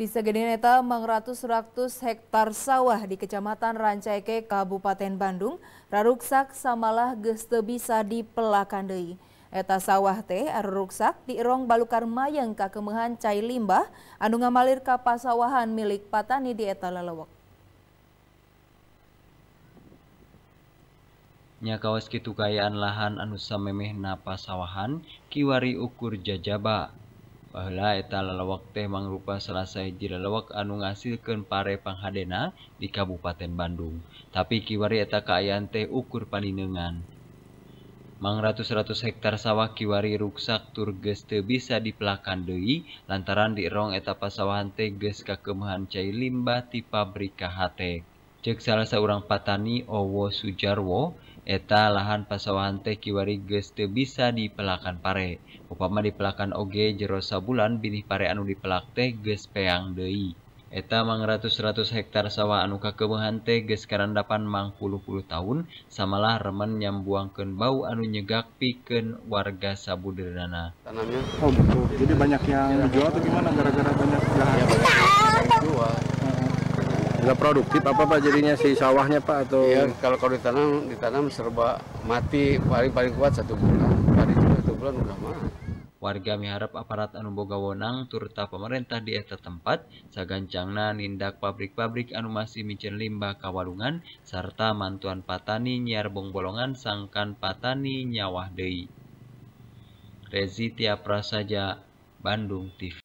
Di segedene eta mengratus-ratus hektar sawah di Kecamatan Rancaike, Kabupaten Bandung, raruksak samalah geste bisa dipelakan deui. Eta sawah teh aruruksak di erong balukar mayang ka kemehan cai limbah anu ngamalir ka pasawahan milik patani di eta lelewek. Nya kawas kitu kayaan lahan anu samemehna pasawahan kiwari ukur jajaba pala eta lawakte mangrupa selesai jerelewak anu ngasil keun Pare Panghadena di Kabupaten Bandung, tapi kiwari eta kaayante ukur paninengan. Mang600 hektar sawah kiwari ruksak turgeste bisa diplakan dehi lantaran di rong eta pasawate ges kakemuhan Cai Limbahti pabri kahate. salah seorang Patani owo Sujarwo eta lahan paswan teh kiwari geste bisa dipelakan pare Opama di belakangkan OG jerosa bulan binih pare anu dipela teh gespeang Dei am600100 hektar sawah anuuka kebuhan teh ge sekarangpan mang tahun samalah remen nyambuangken bau anu nyegak piken warga sabuderna oh, jadi banyak yang gimana gara-garakannya nggak produktif apa pak jadinya si sawahnya pak atau iya kalau kalau ditanam ditanam serba mati paling paling kuat satu bulan paling satu bulan udah mati warga miharap aparat anu boga wonang turta pemerintah di eta tempat sagancangna nindak pabrik-pabrik anu masih micen limbah kawalungan serta mantuan patani nyiar bolongan sangkan patani nyawah dei Rezi Prasaja, Bandung TV